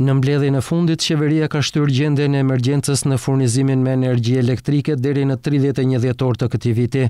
Në mbledhjen e fundit, qeveria ka shtyrë gjendjen e emergjencës në furnizimin me energji elektrike deri në 31 dhjetor të këtij viti.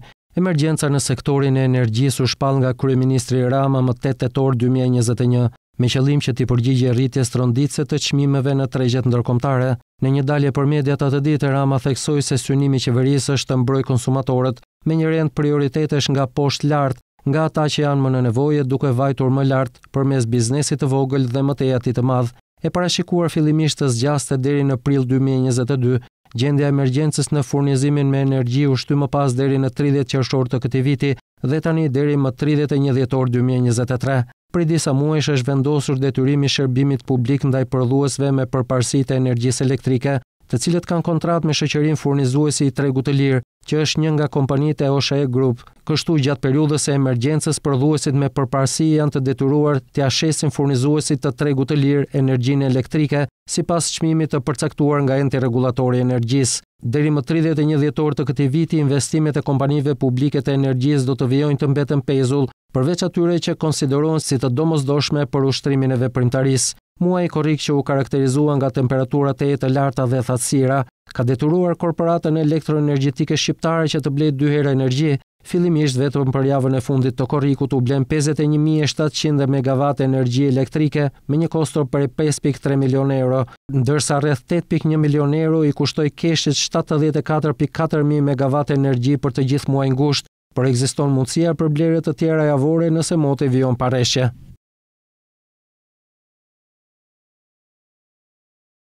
Emergjenca në sektorin e energjisë u shpall nga kryeministri Rama më 8 tetor 2021 me qëllim që të përgjigje rritjes të rënditse të qmimeve në tregjet ndërkomtare. Në një dalje për media të atë ditë, Rama theksoj se synimi qeverisë është të mbroj konsumatorët me një rend prioritetesh nga poshtë lartë nga ata që janë më në nevoje duke vajtur më lartë për mes biznesit të vogël dhe më të jati të madhë, e parashikuar fillimisht të zgjaste deri në prill 2022, gjendja emergjencës në furnizimin me energji u shty më pas deri në 30 qershor të këtij viti dhe tani deri më 31 dhjetor 2023. Pri disa muesh është vendosur detyrimi shërbimit publik ndaj prodhuesve me përparësi të energjisë elektrike, të cilët kanë kontratë me shoqërinë furnizuesi i tregut të lirë, që është një nga kompanitë e OSHE Group. Kështu gjatë periudhës e emergjencës prodhuesit me përparësi janë të detyruar të ashesin furnizuesit të tregut të lirë energjinë elektrike si pas të përcaktuar nga enti regulatori energjisë. Deri më 31 djetor të këti viti, investimet e kompanive publike të energjisë do të vjojnë të mbetën pezull përveç atyre që konsiderohen si të domosdoshme për ushtrimin e veprimtarisë muaj korik që u karakterizua nga temperaturat e jetë larta dhe thatsira, ka deturuar korporatën elektroenergjitike shqiptare që të blejt dyhera energji, fillimisht vetëm për javën e fundit të korikut u blen 51.700 MW energji elektrike me një kostor për 5.3 milion euro, ndërsa rreth 8.1 milion euro i kushtoj keshit 74.4.000 MW energji për të gjithë muaj ngusht, por ekziston mundësia për blerët të tjera javore nëse moti vion pareshe.